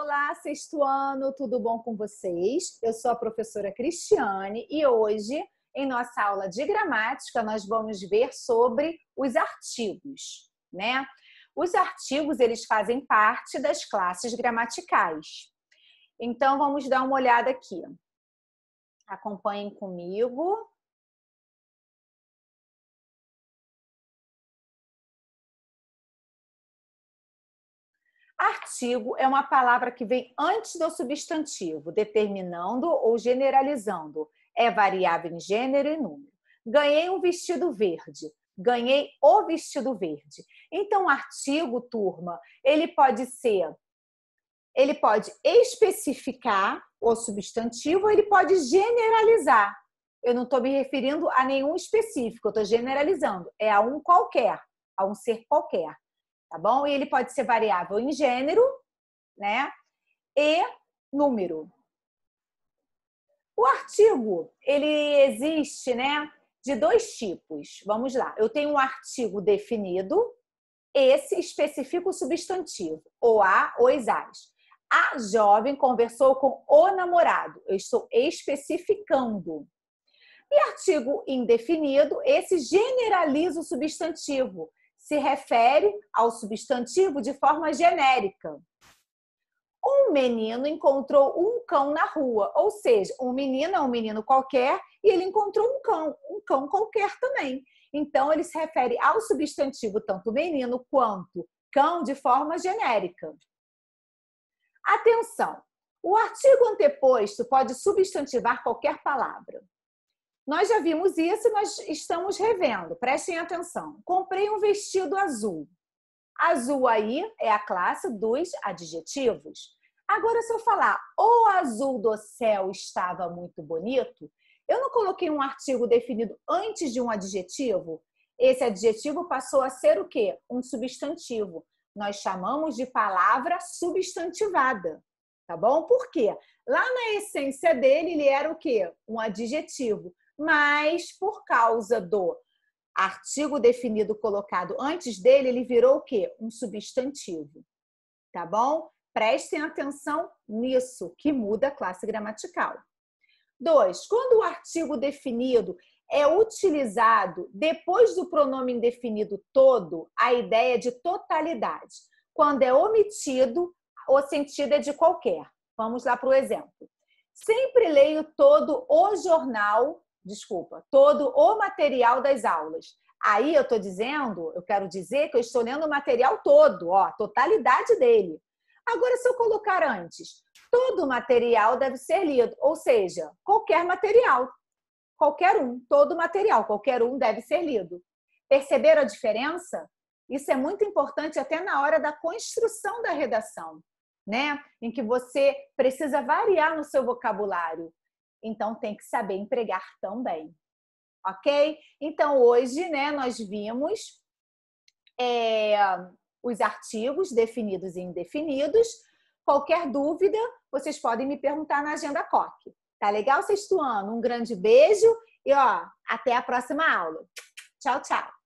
Olá, sexto ano, tudo bom com vocês? Eu sou a professora Cristiane e hoje, em nossa aula de gramática, nós vamos ver sobre os artigos, né? Os artigos, eles fazem parte das classes gramaticais. Então, vamos dar uma olhada aqui. Acompanhem comigo. Artigo é uma palavra que vem antes do substantivo, determinando ou generalizando. É variável em gênero e número. Ganhei um vestido verde. Ganhei o vestido verde. Então, artigo, turma, ele pode ser, ele pode especificar o substantivo, ou ele pode generalizar. Eu não estou me referindo a nenhum específico, eu estou generalizando. É a um qualquer, a um ser qualquer tá bom? E ele pode ser variável em gênero, né? E número. O artigo, ele existe, né, de dois tipos. Vamos lá. Eu tenho um artigo definido, esse especifica o substantivo, ou a, ou as. A jovem conversou com o namorado. Eu estou especificando. E artigo indefinido, esse generaliza o substantivo se refere ao substantivo de forma genérica. Um menino encontrou um cão na rua, ou seja, um menino é um menino qualquer e ele encontrou um cão, um cão qualquer também. Então, ele se refere ao substantivo tanto menino quanto cão de forma genérica. Atenção! O artigo anteposto pode substantivar qualquer palavra. Nós já vimos isso e nós estamos revendo. Prestem atenção. Comprei um vestido azul. Azul aí é a classe dos adjetivos. Agora, se eu falar o azul do céu estava muito bonito, eu não coloquei um artigo definido antes de um adjetivo. Esse adjetivo passou a ser o quê? Um substantivo. Nós chamamos de palavra substantivada, tá bom? Por quê? Lá na essência dele, ele era o quê? Um adjetivo mas por causa do artigo definido colocado antes dele, ele virou o quê? Um substantivo. Tá bom? Prestem atenção nisso, que muda a classe gramatical. Dois, quando o artigo definido é utilizado depois do pronome indefinido todo, a ideia é de totalidade. Quando é omitido, o sentido é de qualquer. Vamos lá para o exemplo. Sempre leio todo o jornal desculpa, todo o material das aulas. Aí eu estou dizendo, eu quero dizer que eu estou lendo o material todo, ó, totalidade dele. Agora, se eu colocar antes, todo o material deve ser lido, ou seja, qualquer material, qualquer um, todo o material, qualquer um deve ser lido. Perceberam a diferença? Isso é muito importante até na hora da construção da redação, né? Em que você precisa variar no seu vocabulário. Então tem que saber empregar também. Ok? Então hoje, né, nós vimos é, os artigos definidos e indefinidos. Qualquer dúvida, vocês podem me perguntar na Agenda COC. Tá legal, sexto ano? Um grande beijo e ó, até a próxima aula. Tchau, tchau.